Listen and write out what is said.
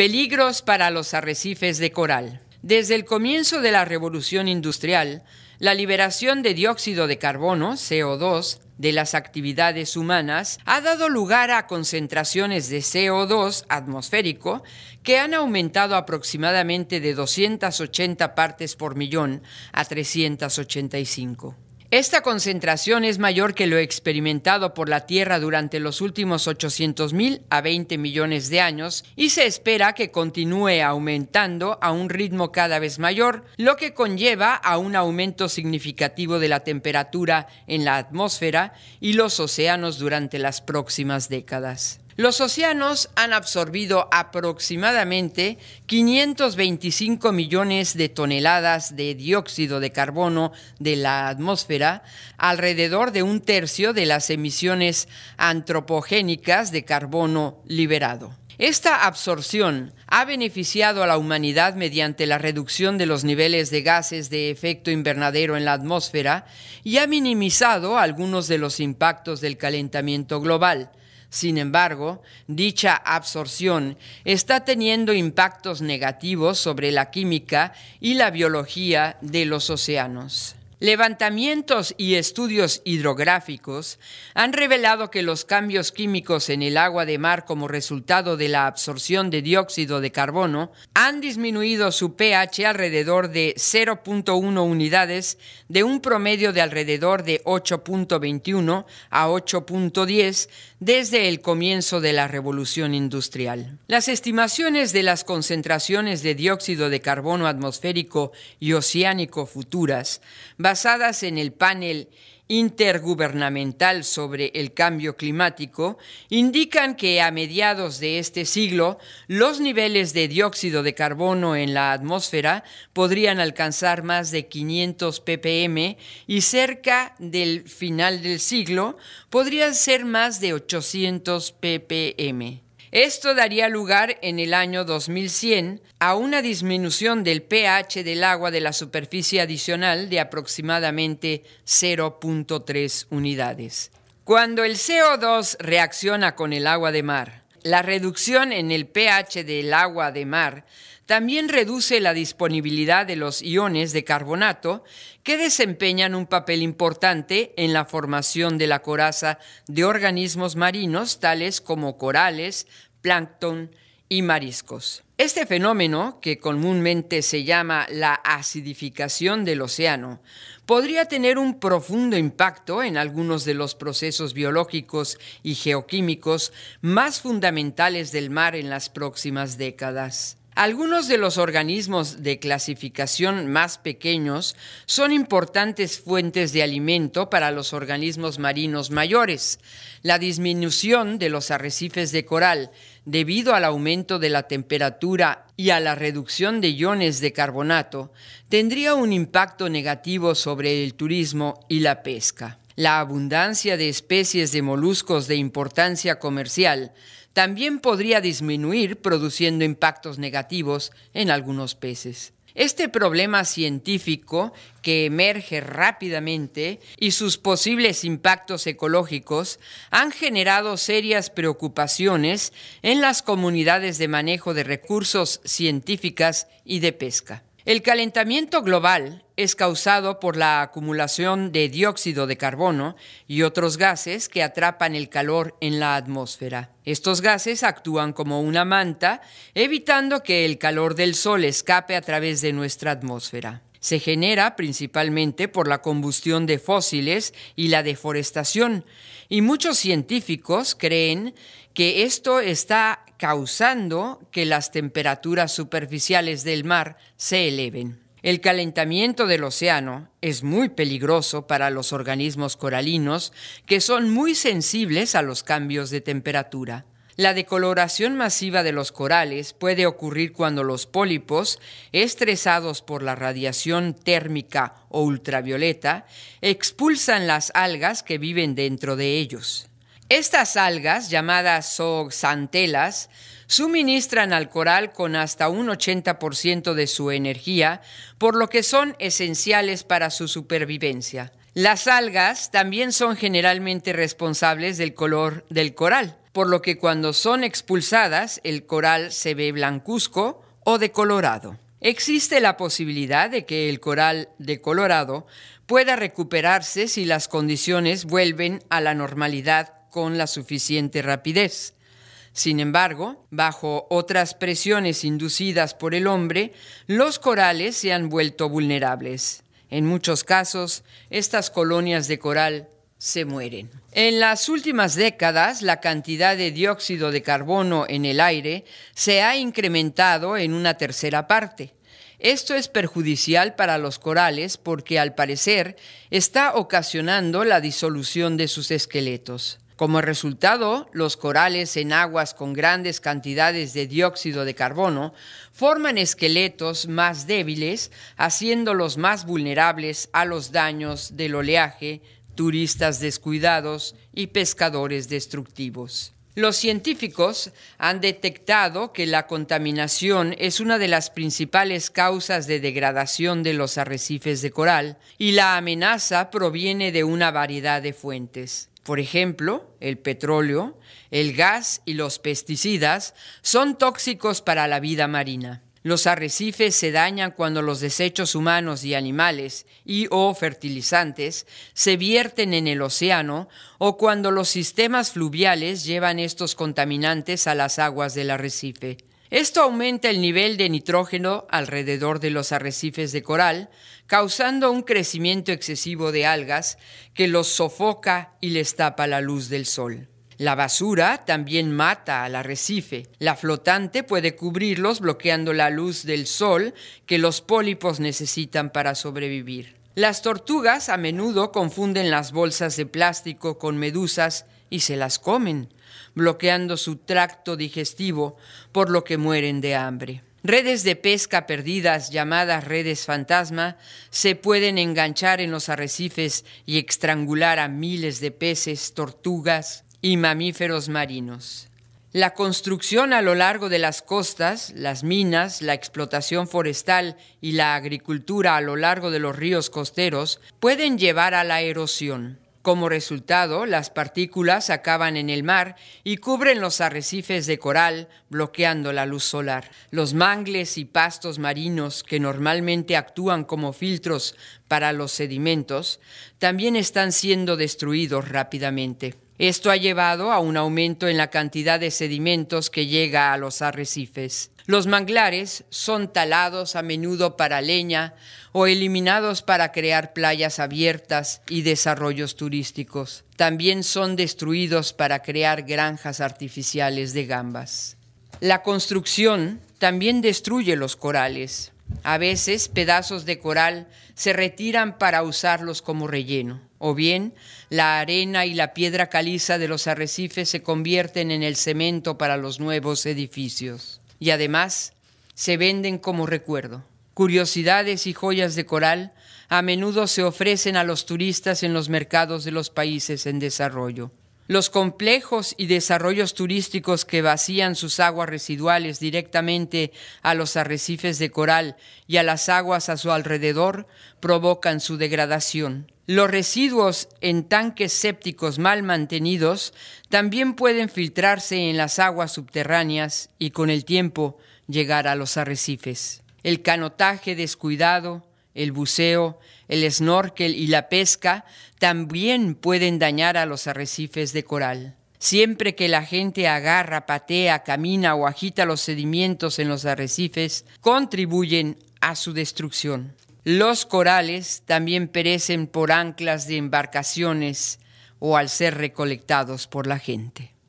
Peligros para los arrecifes de coral. Desde el comienzo de la revolución industrial, la liberación de dióxido de carbono, CO2, de las actividades humanas ha dado lugar a concentraciones de CO2 atmosférico que han aumentado aproximadamente de 280 partes por millón a 385. Esta concentración es mayor que lo experimentado por la Tierra durante los últimos 800.000 a 20 millones de años y se espera que continúe aumentando a un ritmo cada vez mayor, lo que conlleva a un aumento significativo de la temperatura en la atmósfera y los océanos durante las próximas décadas. Los océanos han absorbido aproximadamente 525 millones de toneladas de dióxido de carbono de la atmósfera, alrededor de un tercio de las emisiones antropogénicas de carbono liberado. Esta absorción ha beneficiado a la humanidad mediante la reducción de los niveles de gases de efecto invernadero en la atmósfera y ha minimizado algunos de los impactos del calentamiento global, sin embargo, dicha absorción está teniendo impactos negativos sobre la química y la biología de los océanos. Levantamientos y estudios hidrográficos han revelado que los cambios químicos en el agua de mar como resultado de la absorción de dióxido de carbono han disminuido su pH alrededor de 0.1 unidades de un promedio de alrededor de 8.21 a 8.10 desde el comienzo de la revolución industrial. Las estimaciones de las concentraciones de dióxido de carbono atmosférico y oceánico futuras, basadas en el panel intergubernamental sobre el cambio climático indican que a mediados de este siglo los niveles de dióxido de carbono en la atmósfera podrían alcanzar más de 500 ppm y cerca del final del siglo podrían ser más de 800 ppm. Esto daría lugar en el año 2100 a una disminución del pH del agua de la superficie adicional de aproximadamente 0.3 unidades. Cuando el CO2 reacciona con el agua de mar, la reducción en el pH del agua de mar también reduce la disponibilidad de los iones de carbonato que desempeñan un papel importante en la formación de la coraza de organismos marinos tales como corales, plancton y mariscos. Este fenómeno, que comúnmente se llama la acidificación del océano, podría tener un profundo impacto en algunos de los procesos biológicos y geoquímicos más fundamentales del mar en las próximas décadas. Algunos de los organismos de clasificación más pequeños son importantes fuentes de alimento para los organismos marinos mayores. La disminución de los arrecifes de coral debido al aumento de la temperatura y a la reducción de iones de carbonato tendría un impacto negativo sobre el turismo y la pesca la abundancia de especies de moluscos de importancia comercial también podría disminuir produciendo impactos negativos en algunos peces. Este problema científico que emerge rápidamente y sus posibles impactos ecológicos han generado serias preocupaciones en las comunidades de manejo de recursos científicas y de pesca. El calentamiento global es causado por la acumulación de dióxido de carbono y otros gases que atrapan el calor en la atmósfera. Estos gases actúan como una manta, evitando que el calor del Sol escape a través de nuestra atmósfera. Se genera principalmente por la combustión de fósiles y la deforestación, y muchos científicos creen que esto está causando que las temperaturas superficiales del mar se eleven. El calentamiento del océano es muy peligroso para los organismos coralinos que son muy sensibles a los cambios de temperatura. La decoloración masiva de los corales puede ocurrir cuando los pólipos, estresados por la radiación térmica o ultravioleta, expulsan las algas que viven dentro de ellos. Estas algas, llamadas zooxantelas, suministran al coral con hasta un 80% de su energía, por lo que son esenciales para su supervivencia. Las algas también son generalmente responsables del color del coral, por lo que cuando son expulsadas el coral se ve blancuzco o decolorado. Existe la posibilidad de que el coral decolorado pueda recuperarse si las condiciones vuelven a la normalidad con la suficiente rapidez. Sin embargo, bajo otras presiones inducidas por el hombre, los corales se han vuelto vulnerables. En muchos casos, estas colonias de coral se mueren. En las últimas décadas, la cantidad de dióxido de carbono en el aire se ha incrementado en una tercera parte. Esto es perjudicial para los corales porque al parecer está ocasionando la disolución de sus esqueletos. Como resultado, los corales en aguas con grandes cantidades de dióxido de carbono forman esqueletos más débiles, haciéndolos más vulnerables a los daños del oleaje, turistas descuidados y pescadores destructivos. Los científicos han detectado que la contaminación es una de las principales causas de degradación de los arrecifes de coral y la amenaza proviene de una variedad de fuentes. Por ejemplo, el petróleo, el gas y los pesticidas son tóxicos para la vida marina. Los arrecifes se dañan cuando los desechos humanos y animales y o fertilizantes se vierten en el océano o cuando los sistemas fluviales llevan estos contaminantes a las aguas del arrecife. Esto aumenta el nivel de nitrógeno alrededor de los arrecifes de coral, causando un crecimiento excesivo de algas que los sofoca y les tapa la luz del sol. La basura también mata al arrecife. La flotante puede cubrirlos bloqueando la luz del sol que los pólipos necesitan para sobrevivir. Las tortugas a menudo confunden las bolsas de plástico con medusas y se las comen, bloqueando su tracto digestivo, por lo que mueren de hambre. Redes de pesca perdidas, llamadas redes fantasma, se pueden enganchar en los arrecifes y estrangular a miles de peces, tortugas y mamíferos marinos. La construcción a lo largo de las costas, las minas, la explotación forestal y la agricultura a lo largo de los ríos costeros pueden llevar a la erosión. Como resultado, las partículas acaban en el mar y cubren los arrecifes de coral, bloqueando la luz solar. Los mangles y pastos marinos, que normalmente actúan como filtros para los sedimentos, también están siendo destruidos rápidamente. Esto ha llevado a un aumento en la cantidad de sedimentos que llega a los arrecifes. Los manglares son talados a menudo para leña o eliminados para crear playas abiertas y desarrollos turísticos. También son destruidos para crear granjas artificiales de gambas. La construcción también destruye los corales. A veces pedazos de coral se retiran para usarlos como relleno, o bien la arena y la piedra caliza de los arrecifes se convierten en el cemento para los nuevos edificios. Y además se venden como recuerdo. Curiosidades y joyas de coral a menudo se ofrecen a los turistas en los mercados de los países en desarrollo. Los complejos y desarrollos turísticos que vacían sus aguas residuales directamente a los arrecifes de coral y a las aguas a su alrededor provocan su degradación. Los residuos en tanques sépticos mal mantenidos también pueden filtrarse en las aguas subterráneas y con el tiempo llegar a los arrecifes. El canotaje descuidado, el buceo, el snorkel y la pesca también pueden dañar a los arrecifes de coral. Siempre que la gente agarra, patea, camina o agita los sedimentos en los arrecifes, contribuyen a su destrucción. Los corales también perecen por anclas de embarcaciones o al ser recolectados por la gente.